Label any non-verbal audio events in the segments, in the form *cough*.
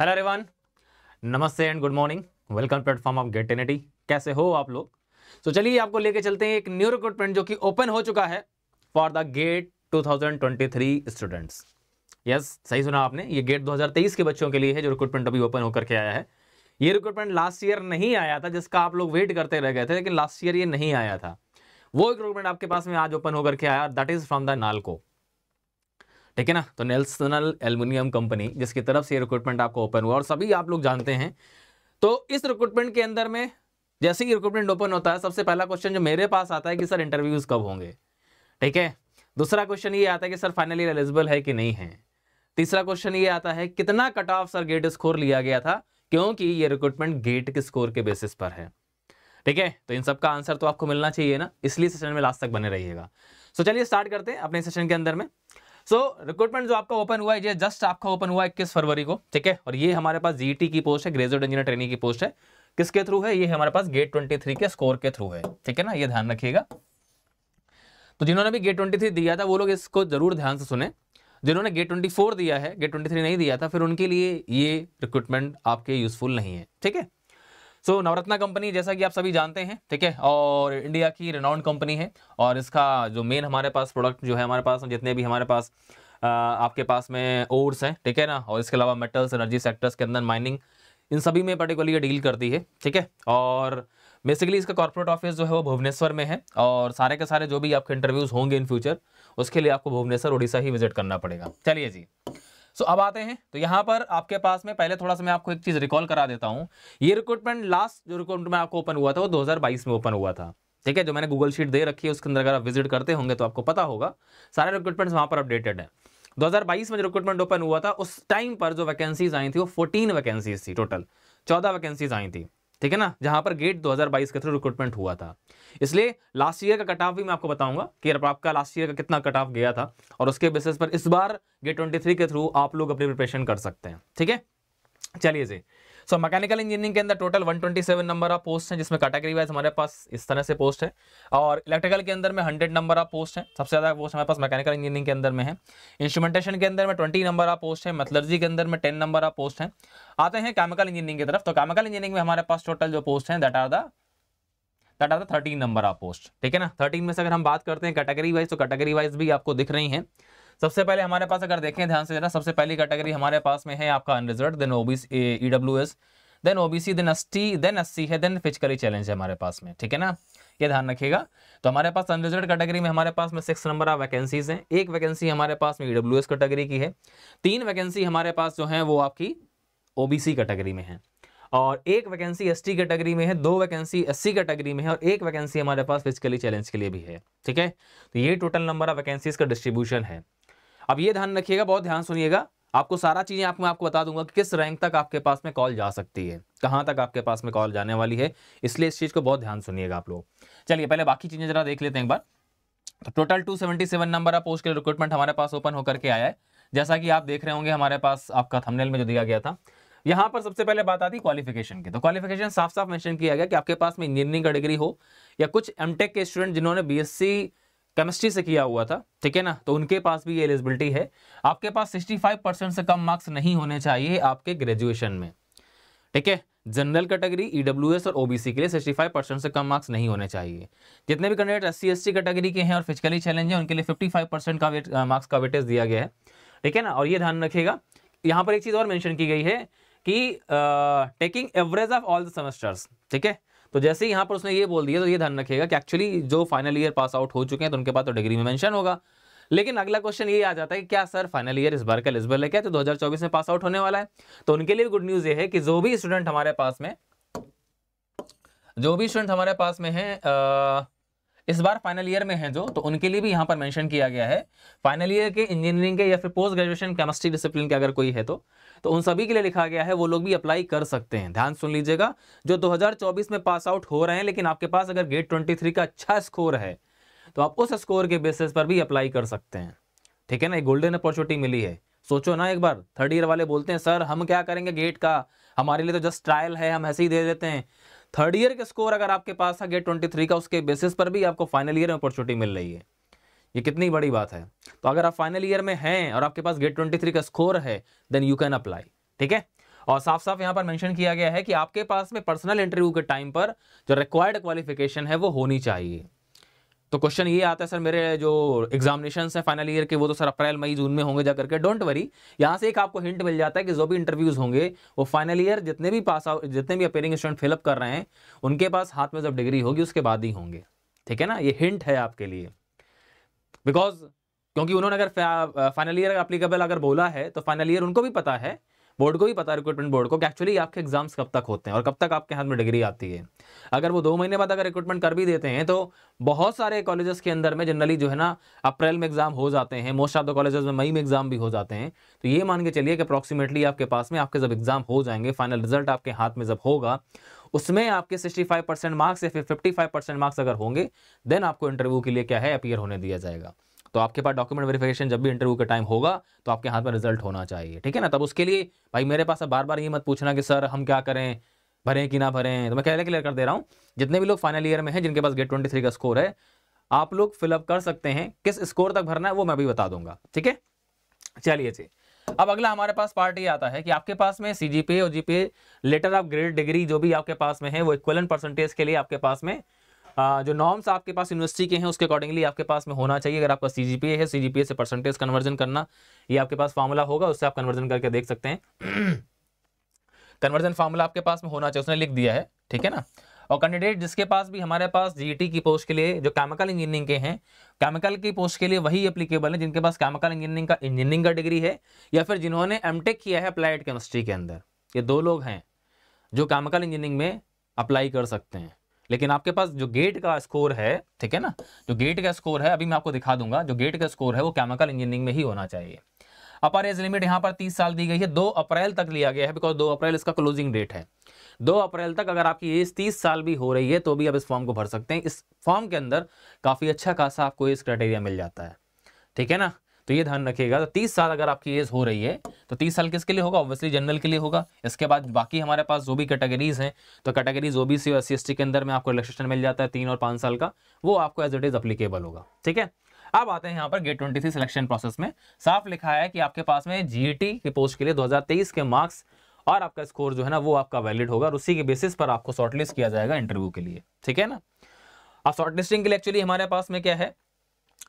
Hello रेवान नमस्ते and good morning welcome platform of GATE कैसे हो आप लोग तो so, चलिए आपको लेके चलते हैं एक न्यू रिक्रूटमेंट जो कि ओपन हो चुका है for the GATE 2023 students yes सही सुना आपने ये गेट 2023 के बच्चों के लिए है जो रिक्रूटमेंट अभी ओपन होकर के आया है ये रिक्रूटमेंट लास्ट ईयर नहीं आया था जिसका आप लोग वेट करते रह गए थे लेकिन लास्ट ईयर ये नहीं आया था वो रिक्रूटमेंट आपके पास में आज ओपन होकर के आया that is from the NALCO ठीक है ना तो नेल्सनल एल्यूमिनियम कंपनी जिसकी तरफ से रिक्रूटमेंट आपको ओपन हुआ और सभी आप लोग जानते हैं तो इस रिक्रूटमेंट के अंदर में जैसे ही रिक्रूटमेंट ओपन होता है सबसे पहला क्वेश्चन जो मेरे पास आता है कि सर इंटरव्यूज कब होंगे ठीक है दूसरा क्वेश्चन ये आता है कि सर फाइनली एलिजिबल है कि नहीं है तीसरा क्वेश्चन ये आता है कितना cut off sir GATE score लिया गया था क्योंकि ये रिक्रूटमेंट गेट के स्कोर के बेसिस पर है ठीक है तो इन सबका आंसर तो आपको मिलना चाहिए ना इसलिए सेशन में लास्ट तक बने रहिएगा सो चलिए स्टार्ट करते हैं अपने सेशन के अंदर में सो so, रिक्रूटमेंट जो आपका ओपन हुआ है ये जस्ट आपका ओपन हुआ है इक्कीस फरवरी को ठीक है और ये हमारे पास जी e की पोस्ट है ग्रेजुएट इंजीनियर ट्रेनिंग की पोस्ट है किसके थ्रू है ये हमारे पास गेट ट्वेंटी थ्री के स्कोर के थ्रू है ठीक है ना ये ध्यान रखिएगा तो जिन्होंने भी गेट ट्वेंटी थ्री दिया था वो लोग इसको जरूर ध्यान से सुने जिन्होंने गेट ट्वेंटी फोर दिया है गेट ट्वेंटी थ्री नहीं दिया था फिर उनके लिए ये रिक्रूटमेंट आपके यूजफुल नहीं है ठीक है सो so, नवरत्ना कंपनी जैसा कि आप सभी जानते हैं ठीक है और इंडिया की रेनाउंड कंपनी है और इसका जो मेन हमारे पास प्रोडक्ट जो है हमारे पास जितने भी हमारे पास आपके पास में ओर्स हैं ठीक है ना और इसके अलावा मेटल्स एनर्जी सेक्टर्स के अंदर माइनिंग इन सभी में पर्टिकुलर ये डील करती है ठीक है और बेसिकली इसका कॉर्पोरेट ऑफिस जो है वो भुवनेश्वर में है और सारे के सारे जो भी आपके इंटरव्यूज़ होंगे इन फ्यूचर उसके लिए आपको भुवनेश्वर उड़ीसा ही विजिट करना पड़ेगा चलिए जी सो अब आते हैं तो यहाँ पर आपके पास में पहले थोड़ा सा मैं आपको एक चीज़ रिकॉल करा देता हूँ ये रिक्रूटमेंट लास्ट जो रिक्रूटमेंट आपको ओपन हुआ था वो दो में ओपन हुआ था ठीक है जो मैंने गूगल शीट दे रखी है उसके अंदर अगर आप विजिट करते होंगे तो आपको पता होगा सारे रिक्रूटमेंट्स वहाँ पर अपडेटेड है 2022 में जो रिक्रूटमेंट ओपन हुआ था उस टाइम पर जो वैकेंसीज आई थी वो 14 वैकेंसीज थी टोटल 14 वैकेंसीज आई थी ठीक है ना जहां पर गेट 2022 के थ्रू रिक्रूटमेंट हुआ था इसलिए लास्ट ईयर का कट ऑफ भी मैं आपको बताऊंगा कि आपका लास्ट ईयर का कितना कट ऑफ गया था और उसके बेसिस पर इस बार गेट 23 के थ्रू आप लोग अपनी प्रिपरेशन कर सकते हैं ठीक है चलिए जी सो मैकेनिकल इंजीनियरिंग के अंदर टोटल 127 नंबर ऑफ पोस्ट हैं जिसमें कैटेगरी वाइज हमारे पास इस तरह से पोस्ट है और इलेक्ट्रिकल के अंदर में 100 नंबर ऑफ पोस्ट हैं सबसे ज़्यादा पोस्ट हमारे पास मैकेनिकल इंजीनियरिंग के अंदर में है इंस्ट्रूमेंटेशन के अंदर में ट्वेंटी नंबर ऑफ पोस्ट है मतलर्जी के अंदर में टेन नंबर ऑफ पोस्ट है आते हैं केमिकल इंजीनियरिंग की तरफ तो केमिकल इंजीनियरिंग में हमारे पास टोटल जो पोस्ट है that are the that are the thirteen number of post ठीक है ना थर्टीन में से अगर हम बात करते हैं कैटेगरी वाइज तो कैटेगरी वाइज भी आपको दिख रही है सबसे पहले हमारे पास अगर देखें ध्यान से जरा सबसे पहली कैटेगरी हमारे पास में है आपका unreserve then OBC E W S then OBC then S T then S C है देन फिजिकली चैलेंज है हमारे पास में ठीक है ना ये ध्यान रखिएगा तो हमारे पास अनरिजर्व कैटेगरी में हमारे पास में सिक्स नंबर ऑफ वैकेंसीज हैं एक वैकेंसी हमारे पास में ईडब्ल्यू एस कैटेगरी की है तीन वैकेंसी हमारे पास जो है वो आपकी ओबीसी कैटेगरी में है और एक वैकेंसी एसटी कैटेगरी में है दो वैकेंसी एससी कैटेगरी में है और एक वैकेंसी हमारे पास फिजिकली चैलेंज के लिए भी है ठीक है तो ये टोटल नंबर ऑफ वैकेंसीज का डिस्ट्रीब्यूशन है अब ये ध्यान रखिएगा बहुत ध्यान सुनिएगा आपको सारा चीज़ें आप मैं आपको बता दूंगा कि किस रैंक तक आपके पास में कॉल जा सकती है कहां तक आपके पास में कॉल जाने वाली है इसलिए इस चीज़ को बहुत ध्यान सुनिएगा आप लोग चलिए पहले बाकी चीज़ें जरा देख लेते हैं एक बार तो टोटल 277 नंबर ऑफ पोस्ट के रिक्रूटमेंट हमारे पास ओपन होकर के आया है जैसा कि आप देख रहे होंगे हमारे पास आपका थमनेल में जो दिया गया था यहाँ पर सबसे पहले बात आती क्वालिफिकेशन की तो क्वालिफिकेशन साफ साफ मेंशन किया गया कि आपके पास में इंजीनियरिंग का डिग्री हो या कुछ एमटेक के स्टूडेंट जिन्होंने बीएससी केमिस्ट्री से किया हुआ था ठीक है ना तो उनके पास भी ये एलिजिबिलिटी है आपके पास 65 परसेंट से कम मार्क्स नहीं होने चाहिए आपके ग्रेजुएशन में ठीक है जनरल कैटेगरी ईडब्ल्यू और ओबीसी के लिए 65 परसेंट से कम मार्क्स नहीं होने चाहिए जितने भी कैंडिडेट एस सी कैटेगरी के हैं और फिजिकली चैलेंज है उनके लिए फाइव परसेंट का वेट मार्क्स uh, का वेटेज दिया गया है ठीक है ना और ये ध्यान रखिएगा यहाँ पर एक चीज़ और मैंशन की गई है कि taking average of all the semesters ठीक है तो जैसे ही यहाँ पर उसने ये बोल दिया तो ये ध्यान रखिएगा कि एक्चुअली जो फाइनल ईयर पास आउट हो चुके हैं तो उनके पास तो डिग्री में मैंशन होगा लेकिन अगला क्वेश्चन ये आ जाता है कि क्या सर फाइनल ईयर इस बार का इस बार लेके तो 2024 में पास आउट होने वाला है तो उनके लिए गुड न्यूज़ ये है कि जो भी स्टूडेंट हमारे पास में जो भी स्टूडेंट हमारे पास में है आ, इस बार फाइनल ईयर में हैं जो तो उनके लिए भी यहाँ पर मेंशन किया गया है फाइनल ईयर के इंजीनियरिंग के या फिर पोस्ट ग्रेजुएशन केमिस्ट्री डिसिप्लिन के अगर कोई है तो तो उन सभी के लिए लिखा गया है वो लोग भी अप्लाई कर सकते हैं ध्यान सुन लीजिएगा जो 2024 में पास आउट हो रहे हैं लेकिन आपके पास अगर गेट ट्वेंटी का अच्छा स्कोर है तो आप उस स्कोर के बेसिस पर भी अप्लाई कर सकते हैं ठीक है ना गोल्डन अपॉर्चुनिटी मिली है सोचो ना एक बार थर्ड ईयर वाले बोलते हैं सर हम क्या करेंगे गेट का हमारे लिए तो जस्ट ट्रायल है हम ऐसे ही दे देते हैं थर्ड ईयर के स्कोर अगर आपके पास था गेट ट्वेंटी थ्री का उसके बेसिस पर भी आपको फाइनल ईयर में अपॉर्चुनिटी मिल रही है ये कितनी बड़ी बात है तो अगर आप फाइनल ईयर में हैं और आपके पास गेट ट्वेंटी थ्री का स्कोर है देन यू कैन अप्लाई ठीक है और साफ साफ यहाँ पर मेंशन किया गया है कि आपके पास में पर्सनल इंटरव्यू के टाइम पर जो रिक्वायर्ड क्वालिफिकेशन है वो होनी चाहिए तो क्वेश्चन ये आता है सर मेरे जो एग्जामिनेशन है फाइनल ईयर के वो तो सर अप्रैल मई जून में होंगे जा करके डोंट वरी यहाँ से एक आपको हिंट मिल जाता है कि जो भी इंटरव्यूज होंगे वो फाइनल ईयर जितने भी पास आउट जितने भी अपेयरिंग स्टूडेंट फिलअप कर रहे हैं उनके पास हाथ में जब डिग्री होगी उसके बाद ही होंगे ठीक है ना ये हिंट है आपके लिए बिकॉज क्योंकि उन्होंने अगर फाइनल ईयर अप्लीकेबल अगर बोला है तो फाइनल ईयर उनको भी पता है बोर्ड को भी पता है रिक्रूटमेंट बोर्ड को कि एक्चुअली आपके एग्जाम्स कब तक होते हैं और कब तक आपके हाथ में डिग्री आती है अगर वो दो महीने बाद अगर रिक्रूटमेंट कर भी देते हैं तो बहुत सारे कॉलेजेस के अंदर में जनरली जो है ना अप्रैल में एग्जाम हो जाते हैं मोस्ट ऑफ द कॉलेजेस में मई में एग्जाम भी हो जाते हैं तो ये मान के चलिए कि अप्रॉक्सीमेटली आपके पास में आपके जब एग्जाम हो जाएंगे फाइनल रिजल्ट आपके हाथ में जब होगा उसमें आपके 65 परसेंट मार्क्स या फिर 55 परसेंट मार्क्स अगर होंगे देन आपको इंटरव्यू के लिए क्या है अपियर होने दिया जाएगा तो आपके पास डॉक्यूमेंट वेरिफिकेशन जब भी इंटरव्यू का टाइम होगा तो आपके हाथ में रिजल्ट होना चाहिए ठीक है ना तब उसके लिए भाई मेरे पास बार बार ये मत पूछना कि सर हम क्या करें भरें कि ना भरें तो मैं कहने क्लियर कर दे रहा हूँ जितने भी लोग फाइनल ईयर में हैं जिनके पास गेट ट्वेंटी थ्री का स्कोर है आप लोग फिलअप कर सकते हैं किस स्कोर तक भरना है वो मैं भी बता दूंगा ठीक है चलिए जी अब अगला हमारे पास पार्ट ये आता है कि आपके पास में सी और G letter of grade degree जो भी आपके पास में है वो इक्वलन परसेंटेज के लिए आपके पास में जो नॉर्म्स आपके पास यूनिवर्सिटी के हैं उसके अकॉर्डिंगली आपके पास में होना चाहिए अगर आपका सी है सी से परसेंटेज कन्वर्जन करना ये आपके पास फार्मूला होगा उससे आप कन्वर्जन करके देख सकते हैं कन्वर्जन *clears throat* फार्मूला आपके पास में होना चाहिए उसने लिख दिया है ठीक है ना और कैंडिडेट जिसके पास भी हमारे पास जी e की पोस्ट के लिए जो केमिकल इंजीनियरिंग के हैं केमिकल की पोस्ट के लिए वही एप्लीकेबल है जिनके पास केमिकल इंजीनियरिंग का इंजीनियरिंग का डिग्री है या फिर जिन्होंने एम किया है अप्लाइड केमिस्ट्री के अंदर ये दो लोग हैं जो केमिकल इंजीनियरिंग में अप्लाई कर सकते हैं लेकिन आपके पास जो गेट का स्कोर है ठीक है ना जो गेट का स्कोर है अभी मैं आपको दिखा दूंगा जो गेट का स्कोर है वो केमिकल इंजीनियरिंग में ही होना चाहिए अपर एज लिमिट यहाँ पर तीस साल दी गई है दो अप्रैल तक लिया गया है बिकॉज दो अप्रैल इसका क्लोजिंग डेट है दो अप्रैल तक अगर आपकी एज तीस साल भी हो रही है तो भी आप इस फॉर्म को भर सकते हैं इस फॉर्म के अंदर काफ़ी अच्छा खासा आपको एज क्राइटेरिया मिल जाता है ठीक है ना तो ये ध्यान रखिएगा तो तीस साल अगर आपकी एज हो रही है तो तीस साल किसके लिए होगा ऑब्वियसली जनरल के लिए होगा इसके बाद बाकी हमारे पास जो भी कैटेगरीज हैं तो कैटेगरीज ओ बी सी और एस सी के अंदर में आपको रिलेक्सेशन मिल जाता है तीन और पाँच साल का वो आपको एज इट इज अपलीकेबल होगा ठीक है अब आते हैं यहाँ पर GATE twenty three selection process में साफ लिखा है कि आपके पास में जी e की पोस्ट के लिए 2023 के मार्क्स और आपका स्कोर जो है ना वो आपका वैलिड होगा उसी के बेसिस पर आपको शॉर्टलिस्ट किया जाएगा इंटरव्यू के लिए ठीक है ना अब शॉर्टलिस्टिंग के लिए एक्चुअली हमारे पास में क्या है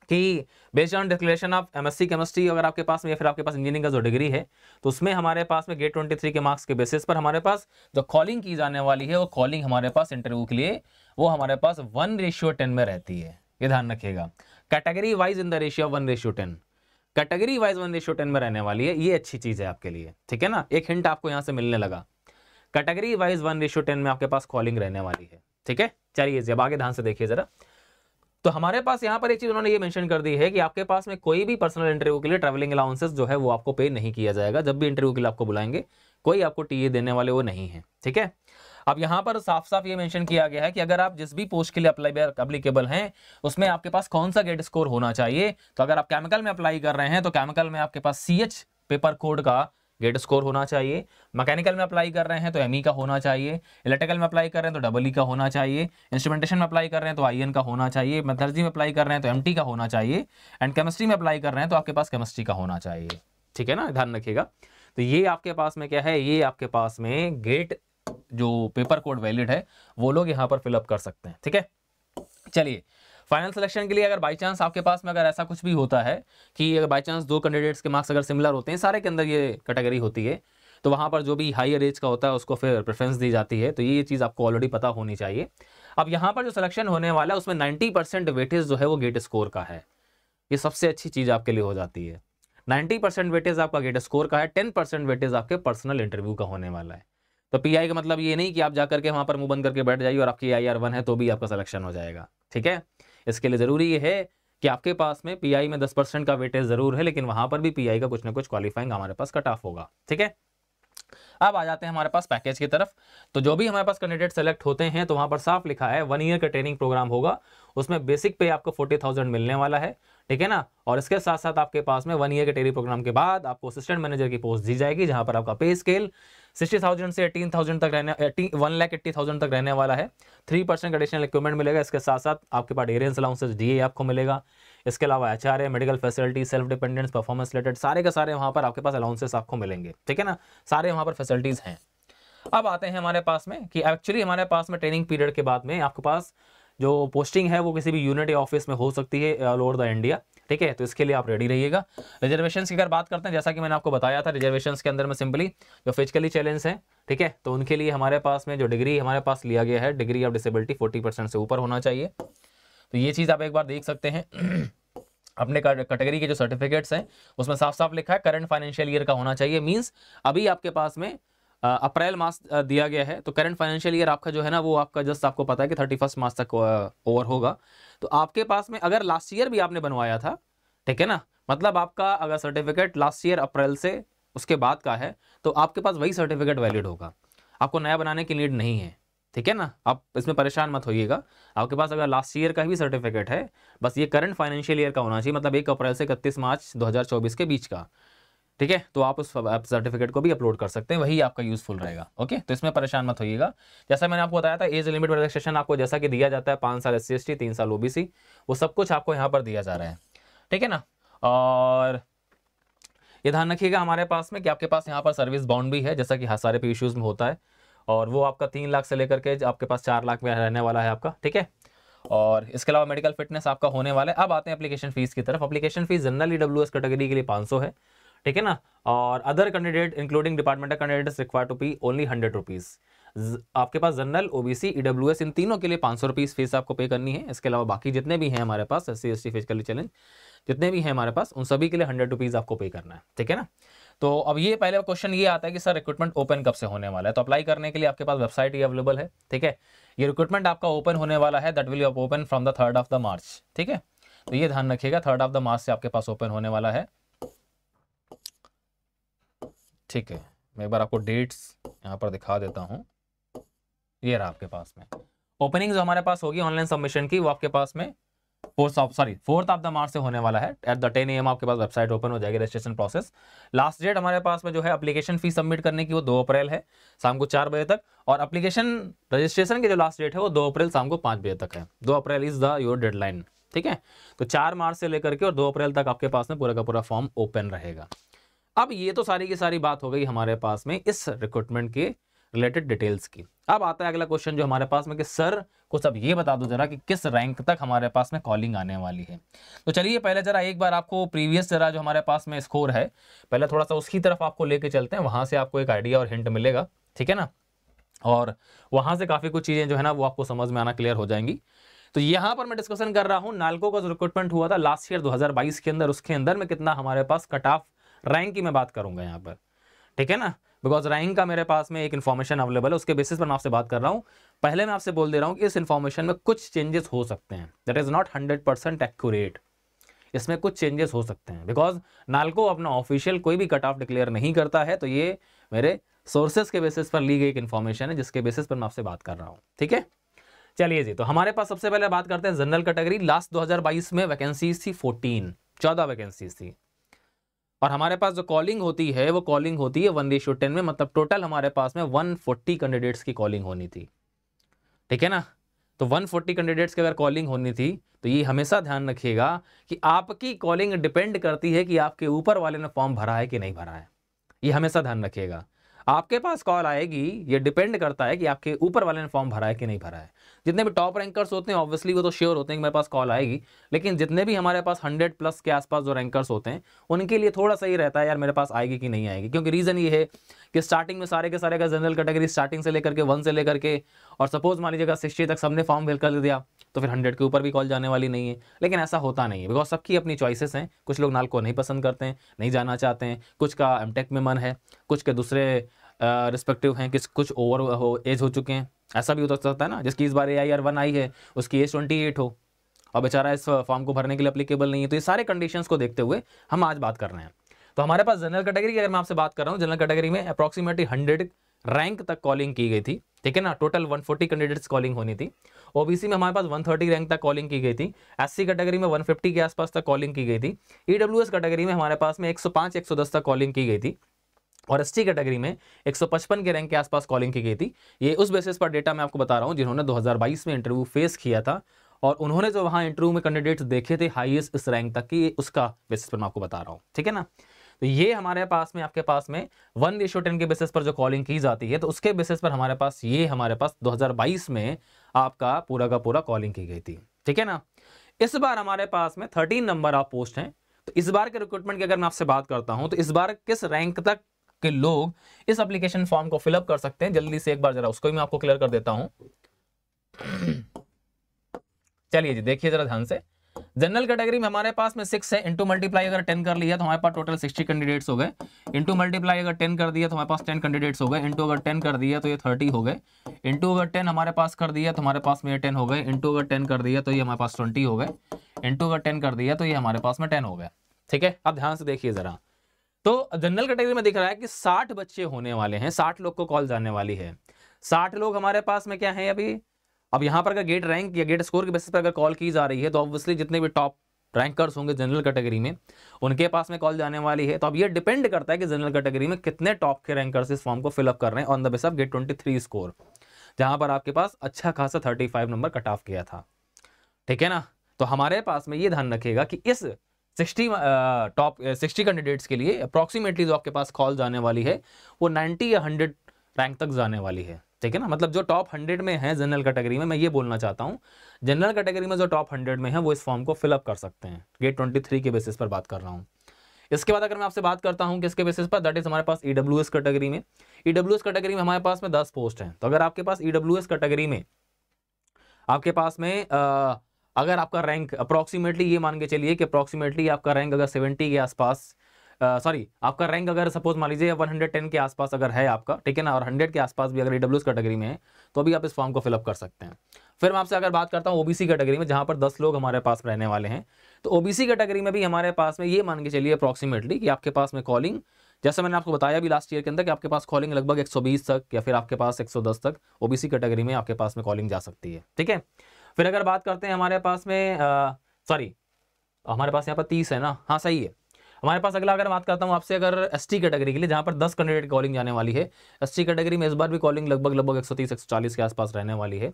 कि based on declaration of MSc chemistry अगर आपके पास में या फिर आपके पास इंजीनियरिंग का जो डिग्री है तो उसमें हमारे पास में गेट 23 के मार्क्स के बेसिस पर हमारे पास जो कॉलिंग की जाने वाली है वो कॉलिंग हमारे पास इंटरव्यू के लिए वो हमारे पास वन रेशियो टेन में रहती है ये ध्यान रखिएगा category wise in the ratio one ratio ten category wise one ratio ten में रहने वाली है ये अच्छी चीज़ है आपके लिए ठीक है ना एक हिंट आपको यहाँ से मिलने लगा category wise one ratio ten में आपके पास कॉलिंग रहने वाली है ठीक है चलिए जब आगे ध्यान से देखिए ज़रा तो हमारे पास यहाँ पर एक चीज़ उन्होंने ये मेंशन कर दी है कि आपके पास में कोई भी पर्सनल इंटरव्यू के लिए ट्रैवलिंग अलाउंसेस जो है वो आपको पे नहीं किया जाएगा जब भी इंटरव्यू के लिए आपको बुलाएंगे कोई आपको टीए देने वाले वो नहीं है ठीक है अब यहाँ पर साफ साफ ये मेंशन किया गया है कि अगर आप जिस भी पोस्ट के लिए अप्लाई अप्लीकेबल हैं उसमें आपके पास कौन सा गेट स्कोर होना चाहिए तो अगर आप केमिकल में अप्लाई कर रहे हैं तो केमिकल में आपके पास सी पेपर कोड का गेट स्कोर होना चाहिए मैकेनिकल में अप्लाई कर रहे हैं तो एम e का होना चाहिए इलेक्ट्रिकल में अप्लाई कर रहे हैं तो डबल ई e का होना चाहिए इंस्ट्रूमेंटेशन में अप्लाई कर रहे हैं तो आई का होना चाहिए मेथर्जी में अप्लाई कर रहे हैं तो एम का होना चाहिए एंड केमिस्ट्री में अप्लाई कर रहे हैं तो आपके पास केमिस्ट्री का होना चाहिए ठीक है ना ध्यान रखिएगा तो ये आपके पास में क्या है ये आपके पास में गेट जो पेपर कोड वैलिड है वो लोग यहाँ पर फिलअप कर सकते हैं ठीक है चलिए फाइनल सिलेक्शन के लिए अगर बाई चांस आपके पास में अगर ऐसा कुछ भी होता है कि अगर बाई चांस दो कैंडिडेट्स के मार्क्स अगर सिमिलर होते हैं सारे के अंदर ये कैटेगरी होती है तो वहाँ पर जो भी हायर एज का होता है उसको फिर प्रेफरेंस दी जाती है तो ये चीज़ आपको ऑलरेडी पता होनी चाहिए अब यहाँ पर जो सिलेक्शन होने वाला है उसमें नाइन्टी परसेंट वेटेज जो है वो गेट स्कोर का है ये सबसे अच्छी चीज़ आपके लिए हो जाती है नाइन्टी परसेंट वेटेज आपका गेट स्कोर का है टेन परसेंट वेटेज आपके पर्सनल इंटरव्यू का होने वाला है तो पी का मतलब ये नहीं कि आप जा करके वहाँ पर मुंह बंद करके बैठ जाइए और आपकी आई आर वन है तो भी आपका सिलेक्शन हो जाएगा ठीक है इसके लिए ज़रूरी है कि आपके पास में पीआई में दस परसेंट का वेटेज ज़रूर है लेकिन वहां पर भी पीआई का कुछ ना कुछ क्वालिफाइंग हमारे पास कट ऑफ होगा ठीक है अब आ जाते हैं हमारे पास पैकेज की तरफ तो जो भी हमारे पास कैंडिडेट सेलेक्ट होते हैं तो वहां पर साफ लिखा है वन ईयर का ट्रेनिंग प्रोग्राम होगा उसमें बेसिक पे आपको फोर्टी थाउजेंड मिलने वाला है ठीक है ना और इसके साथ साथ आपके पास में वन ईयर के ट्रेनिंग प्रोग्राम के बाद आपको असिस्टेंट मैनेजर की पोस्ट दी जाएगी जहां पर आपका पे स्केल सिक्सटी थाउजेंड से एटीन थाउजेंड तक रहने वन लाख एट्टी थाउजेंड तक रहने वाला है थ्री परसेंट एडिशनल इक्विपमेंट मिलेगा इसके साथ साथ आपके पास एरियंस अलाउंसेज डी आपको मिलेगा इसके अलावा H R medical facility self dependence performance related सारे के सारे वहाँ पर आपके पास अलाउंसेस आपको मिलेंगे ठीक है ना सारे वहाँ पर फैसिलिटीज़ हैं अब आते हैं हमारे पास में कि एक्चुअली हमारे पास में ट्रेनिंग पीरियड के बाद में आपके पास जो पोस्टिंग है वो किसी भी यूनिट ऑफिस में हो सकती है ऑल ओवर द इंडिया ठीक है तो इसके लिए आप रेडी रहिएगा रिजर्वेशन की अगर बात करते हैं जैसा कि मैंने आपको बताया था रिजर्वेशन के अंदर में सिंपली जो फिजिकली चैलेंज है ठीक है तो उनके लिए हमारे पास में जो डिग्री हमारे पास लिया गया है degree of disability forty percent से ऊपर होना चाहिए तो ये चीज़ आप एक बार देख सकते हैं *clears throat* अपने कैटेगरी के जो सर्टिफिकेट्स हैं उसमें साफ साफ लिखा है करंट फाइनेंशियल ईयर का होना चाहिए मीन्स अभी आपके पास में अप्रैल मास दिया गया है तो करंट फाइनेंशियल ईयर आपका जो है ना वो आपका जस्ट आपको पता है कि थर्टी फर्स्ट मार्च तक ओवर होगा तो आपके पास में अगर लास्ट ईयर भी आपने बनवाया था ठीक है ना मतलब आपका अगर सर्टिफिकेट लास्ट ईयर अप्रैल से उसके बाद का है तो आपके पास वही सर्टिफिकेट वैलिड होगा आपको नया बनाने की नीड नहीं है ठीक है ना आप इसमें परेशान मत होइएगा आपके पास अगर लास्ट ईयर का भी सर्टिफिकेट है बस ये करंट फाइनेंशियल ईयर का होना चाहिए मतलब एक अप्रैल से इकतीस मार्च दो के बीच का ठीक है तो आप उस सर्टिफिकेट को भी अपलोड कर सकते हैं वही आपका यूजफुल रहेगा ओके तो इसमें परेशान मत होइएगा जैसा मैंने आपको बताया था एज लिमिट रिलैक्सेशन आपको जैसा कि दिया जाता है पाँच साल एस सी एस टी तीन साल ओ बी सी वो सब कुछ आपको यहाँ पर दिया जा रहा है ठीक है ना और ये ध्यान रखिएगा हमारे पास में कि आपके पास यहाँ पर सर्विस बाउंड भी है जैसा कि हर हाँ, सारे पी इश्यूज़ में होता है और वो आपका तीन लाख से लेकर के आपके पास चार लाख में रहने वाला है आपका ठीक है और इसके अलावा मेडिकल फिटनेस आपका होने वाला है अब आते हैं एप्लीकेशन फीस की तरफ application fees generally W category के लिए पाँच है ठीक है ना और other candidate including departmental candidate require to be only hundred rupees आपके पास जनरल ओबीसी ईडब्ल्यूएस e इन तीनों के लिए पाँच सौ रुपीज़ फीस आपको पे करनी है इसके अलावा बाकी जितने भी हैं हमारे पास S C S T physically challenge जितने भी हैं हमारे पास उन सभी के लिए हंड्रेड रुपीज़ आपको पे करना है ठीक है ना तो अब ये पहले क्वेश्चन ये आता है कि सर रिक्रूटमेंट ओपन कब से होने वाला है तो अप्लाई करने के लिए आपके पास वेबसाइट ही अवेलेबल है ठीक है ये रिक्रूटमेंट आपका ओपन होने वाला है that will open from the third of the March ठीक है तो ये ध्यान रखिएगा थर्ड ऑफ द मार्च से आपके पास ओपन होने वाला है ठीक है मैं एक बार आपको डेट्स यहाँ पर दिखा देता हूँ ये रहा आपके पास में ओपनिंग जो हमारे पास होगी ऑनलाइन सबमिशन की वो आपके पास में fourth of sorry fourth of the March से होने वाला है एट द टेन ए आपके पास वेबसाइट ओपन हो जाएगी रजिस्ट्रेशन प्रोसेस लास्ट डेट हमारे पास में जो है एप्लीकेशन फीस सबमिट करने की वो दो अप्रैल है शाम को चार बजे तक और एप्लीकेशन रजिस्ट्रेशन की जो लास्ट डेट है वो दो अप्रैल शाम को पाँच बजे तक है दो April is the your dead ठीक है तो चार मार्च से लेकर के और दो अप्रैल तक आपके पास में पूरा का पूरा फॉर्म ओपन रहेगा अब ये तो सारी की सारी बात हो गई हमारे पास में इस रिक्रूटमेंट के रिलेटेड डिटेल्स की अब आता है अगला क्वेश्चन जो हमारे पास में कि सर कुछ अब ये बता दो जरा कि किस रैंक तक हमारे पास में कॉलिंग आने वाली है तो चलिए पहले जरा एक बार आपको प्रीवियस जरा जो हमारे पास में स्कोर है पहले थोड़ा सा उसकी तरफ आपको लेके चलते हैं वहां से आपको एक आइडिया और हिंट मिलेगा ठीक है ना और वहां से काफ़ी कुछ चीज़ें जो है ना वो आपको समझ में आना क्लियर हो जाएंगी तो यहाँ पर मैं डिस्कशन कर रहा हूँ नालको का जो रिक्रूटमेंट हुआ था लास्ट ईयर 2022 के अंदर उसके अंदर में कितना हमारे पास कट ऑफ रैंक की मैं बात करूंगा यहाँ पर ठीक है ना बिकॉज रैंक का मेरे पास में एक इन्फॉर्मेशन अवेलेबल है उसके बेसिस पर मैं आपसे बात कर रहा हूँ पहले मैं आपसे बोल दे रहा हूँ कि इस इन्फॉर्मेशन में कुछ चेंजेस हो सकते हैं that is not hundred percent accurate इसमें कुछ चेंजेस हो सकते हैं बिकॉज नालको अपना ऑफिशियल कोई भी कट ऑफ डिक्लेयर नहीं करता है तो ये मेरे सोर्सेज के बेसिस पर ली गई एक इन्फॉर्मेशन है जिसके बेसिस पर मैं आपसे बात कर रहा हूँ ठीक है चलिए जी तो हमारे पास सबसे पहले बात करते हैं जनरल कैटेगरी लास्ट 2022 में वैकेंसीज थी 14 14 वैकेंसीज थी और हमारे पास जो कॉलिंग होती है वो कॉलिंग होती है वन रेशियो टेन में मतलब टोटल हमारे पास में वन फोर्टी कैंडिडेट्स की कॉलिंग होनी थी ठीक है ना तो वन फोर्टी कैंडिडेट्स की अगर कॉलिंग होनी थी तो ये हमेशा ध्यान रखिएगा कि आपकी कॉलिंग डिपेंड करती है कि आपके ऊपर वाले ने फॉर्म भरा है कि नहीं भरा है ये हमेशा ध्यान रखिएगा आपके पास कॉल आएगी ये डिपेंड करता है कि आपके ऊपर वाले ने फॉर्म भरा है कि नहीं भरा है जितने भी टॉप रैंकर्स होते हैं ऑब्वियसली वो तो श्योर होते हैं कि मेरे पास कॉल आएगी लेकिन जितने भी हमारे पास हंड्रेड प्लस के आसपास जो रैंकर्स होते हैं उनके लिए थोड़ा सा ही रहता है यार मेरे पास आएगी कि नहीं आएगी क्योंकि रीज़न ये है कि स्टार्टिंग में सारे के सारे का जनरल कैटेगरी स्टार्टिंग से लेकर के वन से लेकर के और सपोज मान लीजिएगा सिक्सटी तक सबने फॉर्म फिल कर दिया तो फिर हंड्रेड के ऊपर भी कॉल जाने वाली नहीं है लेकिन ऐसा होता नहीं है बिकॉज सबकी अपनी चॉइसेस हैं कुछ लोग नाल को नहीं पसंद करते हैं नहीं जाना चाहते हैं कुछ का एम में मन है कुछ के दूसरे रिस्पेक्टिव हैं किस कुछ ओवर हो एज हो चुके हैं ऐसा भी हो तो सकता है ना जिसकी इस बार ए आई आर वन आई है उसकी एज ट्वेंटी एट हो और बेचारा इस फॉर्म को भरने के लिए अप्लीकेबल नहीं है तो ये सारे कंडीशन को देखते हुए हम आज बात कर रहे हैं तो हमारे पास जनरल कैटेगरी की अगर मैं आपसे बात कर रहा हूँ जनरल कैटेगरी में अप्रॉक्सीमेटली हंड्रेड रैंक तक कॉलिंग की गई थी ठीक है ना टोटल 140 कैंडिडेट्स कॉलिंग होनी थी ओबीसी में हमारे पास 130 रैंक तक कॉलिंग की गई थी एससी कैटेगरी में 150 के आसपास तक कॉलिंग की गई थी ईडब्ल्यूएस e कैटेगरी में हमारे पास में 105 110 तक कॉलिंग की गई थी और एस कैटेगरी में 155 के रैंक के आसपास कॉलिंग की गई थी ये उस बेसिस पर डेटा मैं आपको बता रहा हूँ जिन्होंने 2022 में इंटरव्यू फेस किया था और उन्होंने जो वहाँ इंटरव्यू में कैंडिडेट्स देखे थे हाईएस्ट इस रैंक तक की उसका बेसिस पर मैं आपको बता रहा हूँ ठीक है ना तो ये हमारे पास में आपके पास में वन रेशो टेन के बेसिस पर जो कॉलिंग की जाती है तो उसके बेसिस पर हमारे पास ये हमारे पास 2022 में आपका पूरा का पूरा कॉलिंग की गई थी ठीक है ना इस बार हमारे पास में थर्टीन नंबर ऑफ पोस्ट हैं तो इस बार के रिक्रूटमेंट की अगर मैं आपसे बात करता हूं तो इस बार किस रैंक तक के लोग इस एप्लीकेशन फॉर्म को फिलअप कर सकते हैं जल्दी से एक बार जरा उसको भी मैं आपको क्लियर कर देता हूं चलिए जी देखिए जरा ध्यान से जनरल कैटेगरी में हमारे पास में सिक्स है इंटू मल्टीप्लाई अगर टेन कर लिया तो हमारे पास टोटल सिक्सटी कैंडिडेट्स हो गए इंटू मल्टीप्लाई अगर टेन कर दिया तो हमारे पास टेन कैंडिडेट्स हो गए इंटू अगर टेन कर दिया तो ये थर्टी हो गए इंटू अगर टेन हमारे पास कर दिया तो हमारे पास में ये टेन हो गए इंटू अगर टेन कर दिया तो ये हमारे पास ट्वेंटी हो गए इंटू अगर टेन कर दिया तो ये हमारे पास में टेन हो गया ठीक है अब ध्यान से देखिए जरा तो जनरल कैटेगरी में दिख रहा है कि साठ बच्चे होने वाले हैं साठ लोग को कॉल जाने वाली है साठ लोग हमारे पास में क्या है अभी अब यहाँ पर अगर गेट रैंक या गेट स्कोर के बेसिस पर अगर कॉल की जा रही है तो ऑब्वियसली जितने भी टॉप रैंकर्स होंगे जनरल कैटेगरी में उनके पास में कॉल जाने वाली है तो अब ये डिपेंड करता है कि जनरल कैटेगरी में कितने टॉप के रैंकर्स इस फॉर्म को फिलअप कर रहे हैं on the base of GATE twenty score जहाँ पर आपके पास अच्छा खासा थर्टी नंबर कट ऑफ किया था ठीक है ना तो हमारे पास में ये ध्यान रखेगा कि इस सिक्सटी टॉप सिक्सटी कैंडिडेट्स के लिए अप्रॉक्सीमेटली जो आपके पास कॉल जाने वाली है वो नाइन्टी या हंड्रेड रैंक तक जाने वाली है ठीक है ना मतलब जो टॉप हंड्रेड में है जनरल कैटेगरी में मैं ये बोलना चाहता हूँ जनरल कैटेगरी में जो टॉप हंड्रेड में है वो इस फॉर्म को फिलअप कर सकते हैं गेट ट्वेंटी थ्री के बेसिस पर बात कर रहा हूँ इसके बाद अगर मैं आपसे बात करता हूँ किसके बेसिस पर दैट इज हमारे पास ई e कैटेगरी में ई e कैटेगरी में हमारे पास में दस पोस्ट हैं तो अगर आपके पास ई e कैटेगरी में आपके पास में आ, अगर आपका रैंक अप्रॉक्सीमेटली ये मान के चलिए कि अप्रॉक्सीमेटली आपका रैंक अगर सेवेंटी के आसपास सॉरी आपका रैंक अगर सपोज मान लीजिए 110 के आसपास अगर है आपका ठीक है ना और 100 के आसपास भी अगर ई कैटेगरी में है तो अभी आप इस फॉर्म को फिलअप कर सकते हैं फिर मैं आपसे अगर बात करता हूँ ओबीसी कैटेगरी में जहाँ पर 10 लोग हमारे पास रहने वाले हैं तो ओबीसी कैटेगरी में भी हमारे पास में ये मान के चलिए अप्रॉक्सीमेटली कि आपके पास में कॉलिंग जैसे मैंने आपको बताया भी लास्ट ईयर के अंदर कि आपके पास कॉलिंग लगभग 120 तक या फिर आपके पास 110 तक ओबीसी कैटेगरी में आपके पास में कॉलिंग जा सकती है ठीक है फिर अगर बात करते हैं हमारे पास में सॉरी हमारे पास यहाँ पर तीस है ना हाँ सही है हमारे पास अगला अगर बात करता हूँ आपसे अगर एस टी कैटेगरी के लिए जहाँ पर दस कैंडिडेट कॉलिंग जाने वाली है एस टी कैटेगरी में इस बार भी कॉलिंग लगभग लगभग सौ चालीस के आसपास रहने वाली है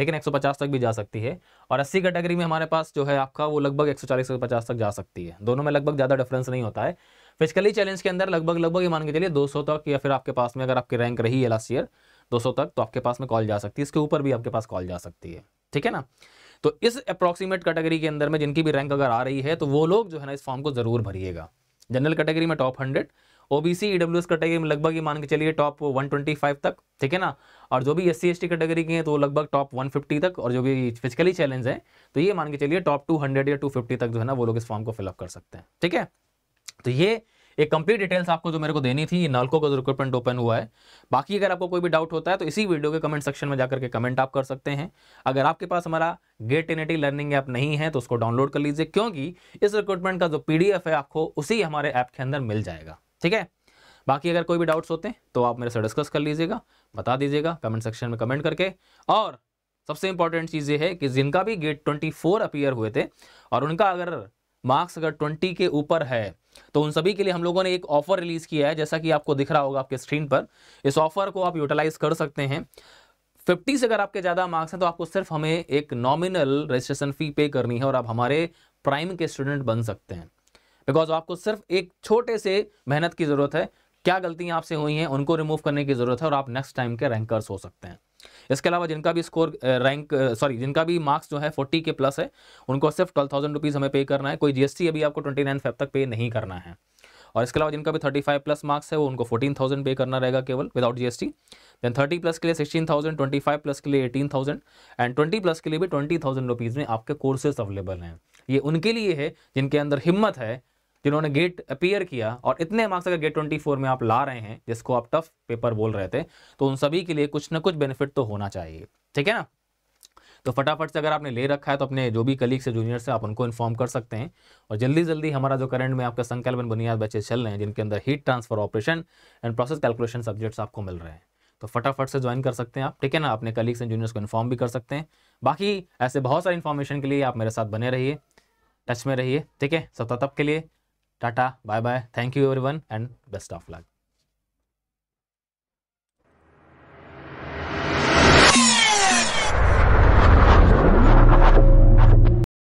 लेकिन 150 तक भी जा सकती है और सी कैटेगरी में हमारे पास जो है आपका वो लगभग 140 से पचास तक जा सकती है दोनों में लगभग ज़्यादा डिफरेंस नहीं होता है फिजिकली चैलेंज के अंदर लगभग लगभग ये मान के चलिए 200 तक या फिर आपके पास में अगर आपकी रैंक रही है लास्ट ईयर 200 तक तो आपके पास में कॉल जा सकती है इसके ऊपर भी आपके पास कॉल जा सकती है ठीक है ना तो इस अप्रोक्सीमेट कैटेगरी के अंदर में जिनकी भी रैंक अगर आ रही है तो वो लोग जो है ना इस फॉर्म को ज़रूर भरिएगा जनरल कैटेगरी में top hundred OBC EWS category में लगभग ही मान के चलिए टॉप 125 तक ठीक है ना और जो भी एस सी कैटेगरी के हैं तो लगभग टॉप 150 तक और जो भी फिजिकली चैलेंज है तो ये मान के चलिए टॉप 200 या 250 तक जो है ना वो लोग इस फॉर्म को फिलअप कर सकते हैं ठीक है तो ये एक कंप्लीट डिटेल्स आपको जो मेरे को देनी थी नलको का जो रिक्रूटमेंट ओपन हुआ है बाकी अगर आपको कोई भी डाउट होता है तो इसी वीडियो के कमेंट सेक्शन में जाकर के कमेंट आप कर सकते हैं अगर आपके पास हमारा गेट इनिटी लर्निंग ऐप नहीं है तो उसको डाउनलोड कर लीजिए क्योंकि इस रिक्रूटमेंट का जो पी है आपको उसी हमारे ऐप के अंदर मिल जाएगा ठीक है बाकी अगर कोई भी डाउट्स होते हैं तो आप मेरे से डिस्कस कर लीजिएगा बता दीजिएगा कमेंट सेक्शन में कमेंट करके और सबसे इंपॉर्टेंट चीज़ ये है कि जिनका भी गेट 24 अपीयर हुए थे और उनका अगर मार्क्स अगर 20 के ऊपर है तो उन सभी के लिए हम लोगों ने एक ऑफर रिलीज़ किया है जैसा कि आपको दिख रहा होगा आपके स्क्रीन पर इस ऑफर को आप यूटिलाइज कर सकते हैं 50 से अगर आपके ज़्यादा मार्क्स हैं तो आपको सिर्फ हमें एक नॉमिनल रजिस्ट्रेशन फ़ी पे करनी है और आप हमारे प्राइम के स्टूडेंट बन सकते हैं बिकॉज आपको सिर्फ एक छोटे से मेहनत की ज़रूरत है क्या गलतियाँ आपसे हुई हैं उनको रिमूव करने की ज़रूरत है और आप नेक्स्ट टाइम के रैंकर्स हो सकते हैं इसके अलावा जिनका भी स्कोर रैंक सॉरी जिनका भी मार्क्स जो है फोर्टी के प्लस है उनको सिर्फ ट्वेल्व थाउजेंड रुपीज़ हमें पे करना है कोई जीएसटी अभी आपको ट्वेंटी नाइन फेब तक पे नहीं करना है और इसके अलावा जिनका भी थर्टी फाइव प्लस मार्क्स है वो उनको फोर्टीन थाउजेंड पे करना रहेगा केवल without GST then thirty plus के लिए sixteen thousand twenty five plus के लिए eighteen thousand and twenty plus के लिए भी ट्वेंटी थाउजेंड रुपीज़ में आपके कोर्सेज अवेलेबल हैं ये उनके लिए है जिनके अंदर हिम्मत है जिन्होंने गेट अपियर किया और इतने मार्क्स अगर गेट 24 में आप ला रहे हैं जिसको आप टफ पेपर बोल रहे थे तो उन सभी के लिए कुछ ना कुछ बेनिफिट तो होना चाहिए ठीक है ना तो फटाफट से अगर आपने ले रखा है तो अपने जो भी कलीग से जूनियर से आप उनको इन्फॉर्म कर सकते हैं और जल्दी जल्दी हमारा जो करंट में आपका संकल्पन बुनियाद बच्चे चल रहे हैं जिनके अंदर heat transfer operation and process calculation subjects आपको मिल रहे हैं तो फटाफट से ज्वाइन कर सकते हैं आप ठीक है ना अपने कलीग्स एंड जूनियर्स को इन्फॉर्म भी कर सकते हैं बाकी ऐसे बहुत सारे इन्फॉर्मेशन के लिए आप मेरे साथ बने रहिए टच में रहिए ठीक है सतत के लिए Tata, bye bye. Thank you everyone and best of luck.